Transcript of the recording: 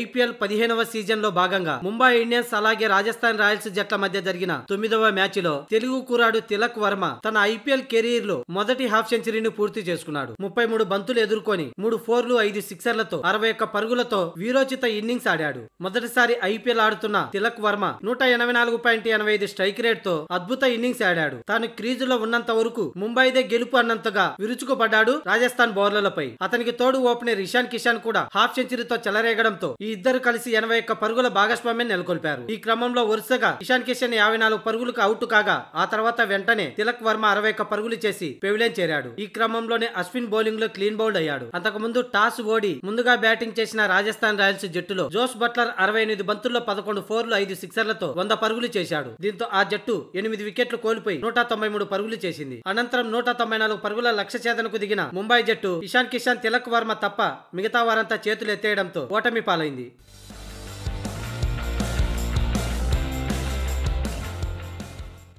IPL పదిహేనవ season లో భాగంగా ముంబై ఇండియన్స్ అలాగే రాజస్థాన్ రాయల్స్ జట్ల మధ్య జరిగిన తొమ్మిదవ మ్యాచ్ లో తెలుగు కురాడు తిలక్ వర్మ తన ఐపీఎల్ కెరీర్ లో మొదటి హాఫ్ సెంచరీని పూర్తి చేసుకున్నాడు ముప్పై మూడు బంతులు ఎదుర్కొని మూడు ఫోర్లు ఐదు సిక్సర్లతో అరవై ఒక్క పరుగులతో వీరోచిత ఇన్నింగ్స్ ఆడాడు మొదటిసారి ఐపీఎల్ ఆడుతున్న తిలక్ వర్మ నూట ఎనభై నాలుగు పాయింట్ ఎనభై ఐదు స్ట్రైక్ రేట్ తో అద్భుత ఇన్నింగ్స్ ఆడాడు తాను క్రీజు లో ఉన్నంత వరకు ముంబైదే గెలుపు అన్నంతగా విరుచుకుపడ్డాడు రాజస్థాన్ బౌలర్లపై అతనికి తోడు ఓపెనర్ ఇషాన్ కిషాన్ కూడా హాఫ్ సెంచరీతో చెలరేగడంతో ఈ ఇద్దరు కలిసి ఎనభై ఒక్క పరుగుల భాగస్వామ్యం నెలకొల్పారు ఈ క్రమంలో వరుసగా ఇషాన్ కిషన్ యాభై నాలుగు పరుగులకు అవుట్ కాగా ఆ తర్వాత వెంటనే తిలక్ వర్మ అరవై ఒక్క పరుగులు చేసి పెవిలియన్ చేరాడు ఈ క్రమంలోనే అశ్విన్ బౌలింగ్ లో క్లీన్ బౌల్డ్ అయ్యాడు ముందు టాస్ ఓడి ముందుగా బ్యాటింగ్ చేసిన రాజస్థాన్ రాయల్స్ జట్టులో జోస్ బట్లర్ అరవై ఎనిమిది బంతుల్లో పదకొండు ఫోర్లు ఐదు సిక్సర్లతో వంద పరుగులు చేశాడు దీంతో ఆ జట్టు ఎనిమిది వికెట్లు కోల్పోయి నూట తొంభై మూడు పరుగులు చేసింది అనంతరం నూట తొంభై నాలుగు పరుగుల లక్ష్య చేతనకు దిగిన ముంబై జట్టు ఇషాన్ కిషాన్ తిలక్ వర్మ తప్ప మిగతా వారంతా చేతులు ఎత్తేయడంతో ఓటమి పాలైంది మొదలైంది